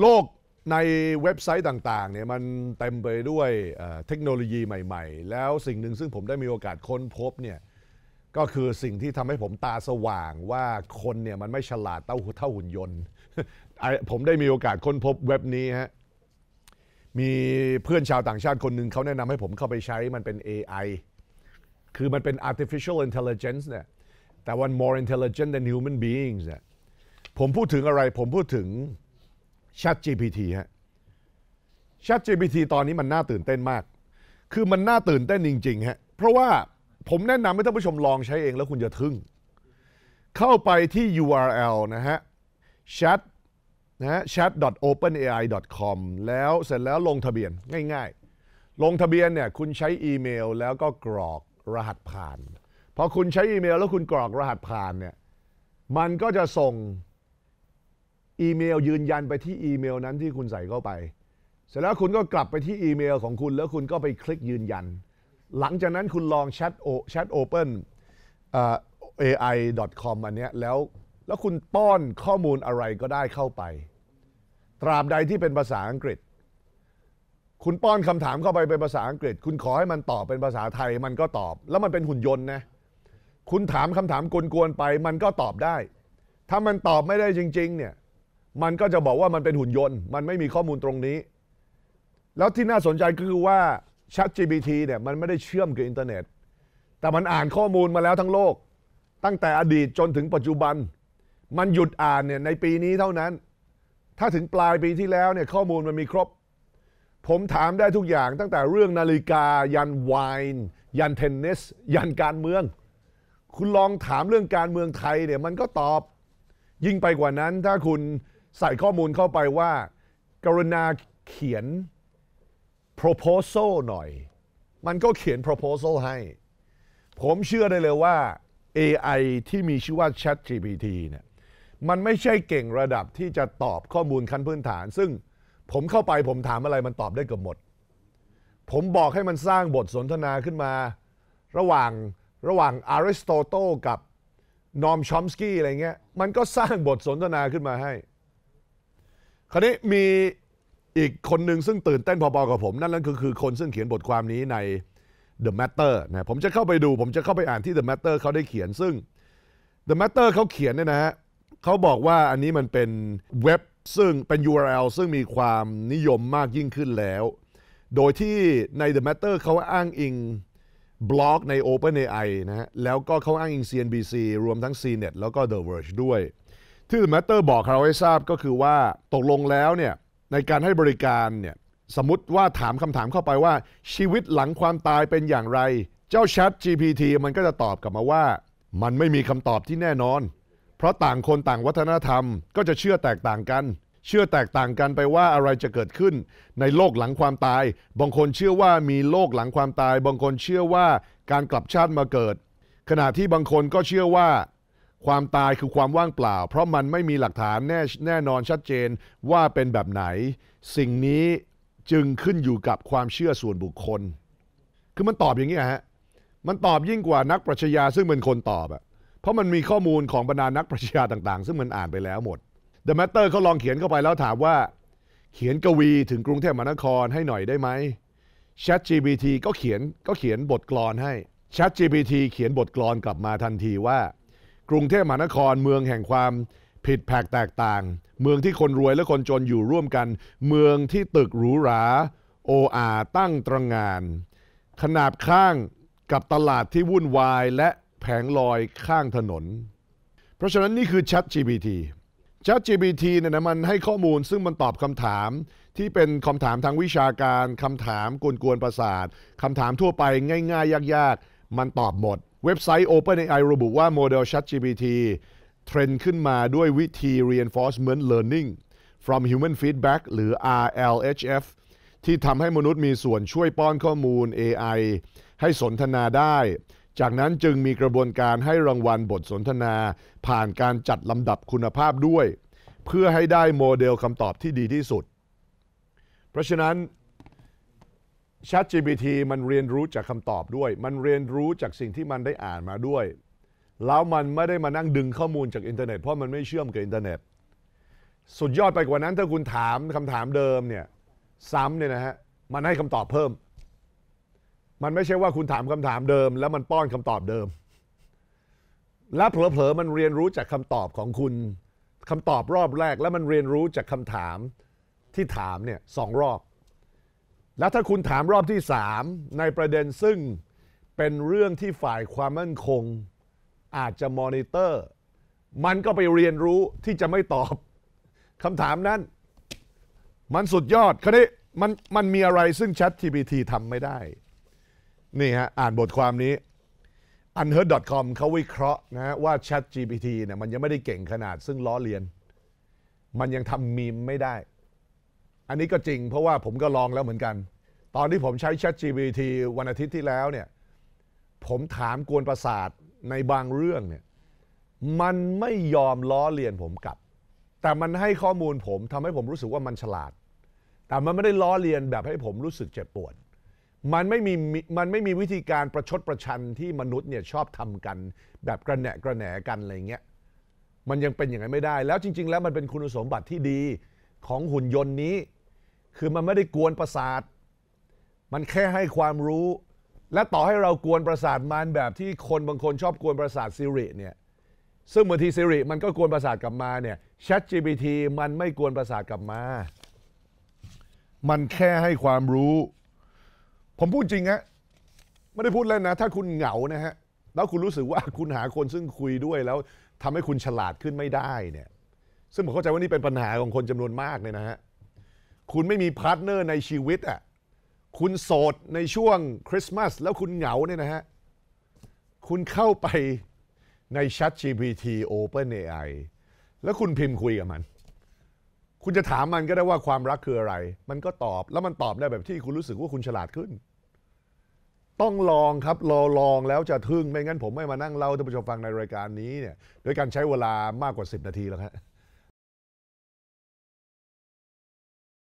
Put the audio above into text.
โลกในเว็บไซต์ต่างๆเนี่ยมันเต็มไปด้วยเทคโนโลยีใหม่ ๆ แล้วสิ่งหนึ่งซึ่งผมได้มีโอกาสค้นพบเนี่ยก็คือสิ่งที่ทำให้ผมตาสว่างว่าคนเนี่ยมันไม่ฉลาดเท่าเท่าหุ่นยนต์ผมได้มีโอกาสค้นพบเว็บนี้ฮะมีเพื่อนชาวต่างชาติคนหนึ่งเขาแนะนำให้ผมเข้าไปใช้มันเป็น AI คือมันเป็น artificial intelligence เนี่ยแต่ว่า more intelligent than human beings เนี่ยผมพูดถึงอะไรผมพูดถึง ChatGPT ฮะ ChatGPT ตอนนี้มันน่าตื่นเต้นมาก คือมันน่าตื่นเต้นจริงๆ ฮะ เพราะว่าผมแนะนำให้ท่านผู้ชมลองใช้เองแล้วคุณจะทึ่ง เข้าไปที่ URL นะฮะ chat นะ chat.openai.com แล้วเสร็จแล้วลงทะเบียนง่าย ๆ ลงทะเบียนเนี่ยคุณใช้อีเมลแล้วก็กรอกรหัสผ่าน พอคุณใช้อีเมลแล้วคุณกรอกรหัสผ่านเนี่ย มันก็จะส่งอีเมลยืนยันไปที่อีเมลนั้นที่คุณใส่เข้าไป เสร็จแล้วคุณก็กลับไปที่อีเมลของคุณแล้วคุณก็ไปคลิกยืนยัน หลังจากนั้นคุณลองแชทโอแชทโอเปิลเอไอดออมันเนี้ยแล้วแล้วคุณป้อนข้อมูลอะไรก็ได้เข้าไป ตราบใดที่เป็นภาษาอังกฤษ คุณป้อนคำถามเข้าไปเป็นภาษาอังกฤษ คุณขอให้มันตอบเป็นภาษาไทย มันก็ตอบ แล้วมันเป็นหุ่นยนต์นะคุณถามคำถามกวนๆไป มันก็ตอบได้ ถ้ามันตอบไม่ได้จริงๆเนี่ยมันก็จะบอกว่ามันเป็นหุ่นยนต์ มันไม่มีข้อมูลตรงนี้ แล้วที่น่าสนใจก็คือว่า ChatGPT เนี่ยมันไม่ได้เชื่อมกับอินเทอร์เน็ต แต่มันอ่านข้อมูลมาแล้วทั้งโลก ตั้งแต่อดีตจนถึงปัจจุบัน มันหยุดอ่านเนี่ยในปีนี้เท่านั้น ถ้าถึงปลายปีที่แล้วเนี่ยข้อมูลมันมีครบ ผมถามได้ทุกอย่างตั้งแต่เรื่องนาฬิกา ยันวายน์ยันเทนนิสยันการเมือง คุณลองถามเรื่องการเมืองไทยเนี่ยมันก็ตอบ ยิ่งไปกว่านั้นถ้าคุณใส่ข้อมูลเข้าไปว่า กรุณาเขียน proposal หน่อย มันก็เขียน proposal ให้ ผมเชื่อได้เลยว่า AI ที่มีชื่อว่า ChatGPT เนี่ย มันไม่ใช่เก่งระดับที่จะตอบข้อมูลขั้นพื้นฐาน ซึ่งผมเข้าไปผมถามอะไรมันตอบได้เกือบหมด ผมบอกให้มันสร้างบทสนทนาขึ้นมา ระหว่างระหว่างอาริสโตโตกับนอมชอมสกี้อะไรเงี้ย มันก็สร้างบทสนทนาขึ้นมาให้คราวนี้มีอีกคนหนึ่งซึ่งตื่นเต้นพอๆกับผมนั่นนั่นคือคือคนซึ่งเขียนบทความนี้ใน The Matter นะผมจะเข้าไปดู ผมจะเข้าไปอ่านที่ The Matter เขาได้เขียนซึ่ง The Matter เขาเขียนเนี่ยนะฮะเขาบอกว่าอันนี้มันเป็นเว็บซึ่งเป็น URL ซึ่งมีความนิยมมากยิ่งขึ้นแล้ว โดยที่ใน The Matter เขาอ้างอิงบล็อกใน OpenAI นะฮะแล้วก็เขาอ้างอิง CNBC รวมทั้ง CNET แล้วก็ The Verge ด้วยที่ h ม m เตอร์บอกเราให้ทราบก็คือว่าตกลงแล้วเนี่ยในการให้บริการเนี่ยสมมติว่าถามคำถามเข้าไปว่า ชีวิตหลังความตายเป็นอย่างไร เจ้า Chat GPT มันก็จะตอบกลับมาว่า มันไม่มีคำตอบที่แน่นอนเพราะต่างคนต่างวัฒนธรรมก็จะเชื่อแตกต่างกัน เชื่อแตกต่างกันไปว่าอะไรจะเกิดขึ้น ในโลกหลังความตายบางคนเชื่อว่ามีโลกหลังความตาย บางคนเชื่อว่าการกลับชาติมาเกิด ขณะที่บางคนก็เชื่อว่าความตายคือความว่างเปล่า เพราะมันไม่มีหลักฐานแน่แน่นอนชัดเจนว่าเป็นแบบไหน สิ่งนี้จึงขึ้นอยู่กับความเชื่อส่วนบุคคล คือมันตอบอย่างนี้ฮะ มันตอบยิ่งกว่านักปรัชญาซึ่งเป็นคนตอบอะเพราะมันมีข้อมูลของบรรดานักปรัชญาต่างๆ ซึ่งมันอ่านไปแล้วหมด The Matter เขาลองเขียนเข้าไปแล้วถามว่า เขียนกวีถึงกรุงเทพมหานครให้หน่อยได้ไหม ChatGPT ก็เขียนก็เขียนบทกลอนให้ ChatGPT เขียนบทกลอนกลับมาทันทีว่ากรุงเทพมหานครเมืองแห่งความผิดแผกแตกต่าง เมืองที่คนรวยและคนจนอยู่ร่วมกัน เมืองที่ตึกหรูหรา โออาตั้งตระงาน ขนาบข้างกับตลาดที่วุ่นวายและแผงลอยข้างถนน เพราะฉะนั้นนี่คือ ChatGPT ChatGPT เนี่ยนะมันให้ข้อมูลซึ่งมันตอบคำถามที่เป็นคำถามทางวิชาการคำถามกวนๆประสาทคำถามทั่วไปง่ายๆ ยากๆ มันตอบหมดเว็บไซต์ OpenAI ระบุว่า โมเดล ChatGPT เทรนขึ้นมาด้วยวิธี reinforcement learning from human feedback หรือ RLHF ที่ทำให้มนุษย์มีส่วนช่วยป้อนข้อมูล AI ให้สนทนาได้ จากนั้นจึงมีกระบวนการให้รางวัลบทสนทนา ผ่านการจัดลำดับคุณภาพด้วย เพื่อให้ได้โมเดลคำตอบที่ดีที่สุด เพราะฉะนั้นชัด GPT มันเรียนรู้จากคำตอบด้วย มันเรียนรู้จากสิ่งที่มันได้อ่านมาด้วย แล้วมันไม่ได้มานั่งดึงข้อมูลจากอินเทอร์เน็ตเพราะมันไม่เชื่อมกับอินเทอร์เน็ต สุดยอดไปกว่านั้นถ้าคุณถามคำถามเดิมเนี่ยซ้ำเนี่ยนะฮะ มันให้คำตอบเพิ่ม มันไม่ใช่ว่าคุณถามคำถามเดิม แล้วมันป้อนคำตอบเดิม และเผลอๆมันเรียนรู้จากคำตอบของคุณคำตอบรอบแรก แล้วมันเรียนรู้จากคำถามที่ถามเนี่ยสองรอบแล้วถ้าคุณถามรอบที่สามในประเด็นซึ่งเป็นเรื่องที่ฝ่ายความมั่นคง อาจจะมอนิเตอร์ มันก็ไปเรียนรู้ที่จะไม่ตอบคำถามนั้น มันสุดยอดคนีมันมันมีอะไรซึ่ง Chat GPT ทำไม่ได้นี่ฮะอ่านบทความนี้ unheard.com เขาวิเคราะห์นะว่า Chat GPT เนี่ยมันยังไม่ได้เก่งขนาดซึ่งล้อเลียน มันยังทำมีมไม่ได้อันนี้ก็จริงเพราะว่าผมก็ลองแล้วเหมือนกันตอนที่ผมใช้ ChatGPT วันอาทิตย์ที่แล้วเนี่ยผมถามกวนประสาทในบางเรื่องเนี่ยมันไม่ยอมล้อเลียนผมกลับ แต่มันให้ข้อมูลผมทำให้ผมรู้สึกว่ามันฉลาด แต่มันไม่ได้ล้อเลียนแบบให้ผมรู้สึกเจ็บปวดมันไม่มีมันไม่มีวิธีการประชดประชันที่มนุษย์เนี่ยชอบทำกันแบบกระแหนะกระแหนกันอะไรเงี้ยมันยังเป็นอย่างนั้นไม่ได้ แล้วจริงๆ แล้วมันเป็นคุณสมบัติที่ดีของหุ่นยนต์นี้ คือมันไม่ได้กวนประสาท มันแค่ให้ความรู้ และต่อให้เรากวนประสาทมันแบบที่คนบางคนชอบกวนประสาทซิริเนี่ย ซึ่งบางทีซิริมันก็กวนประสาทกลับมาเนี่ย Chat GPT มันไม่กวนประสาทกลับมา มันแค่ให้ความรู้ ผมพูดจริงฮะไม่ได้พูดเล่นนะ ถ้าคุณเหงานะฮะแล้วคุณรู้สึกว่าคุณหาคนซึ่งคุยด้วยแล้วทำให้คุณฉลาดขึ้นไม่ได้เนี่ยซึ่งผมเข้าใจว่านี่เป็นปัญหาของคนจำนวนมากเลยนะฮะ คุณไม่มีพาร์ทเนอร์ในชีวิตอ่ะ คุณโสดในช่วงคริสต์มาสแล้วคุณเหงาเนี่ยนะฮะ คุณเข้าไปใน Chat GPT Open AI แล้วคุณพิมพ์คุยกับมัน คุณจะถามมันก็ได้ว่าความรักคืออะไร มันก็ตอบ แล้วมันตอบได้แบบที่คุณรู้สึกว่าคุณฉลาดขึ้น ต้องลองครับรอลองแล้วจะทึ่ง ไม่งั้นผมไม่มานั่งเล่าท่านผู้ชมฟังในรายการนี้เนี่ยโดยการใช้เวลามากกว่า 10 นาทีแล้วครับ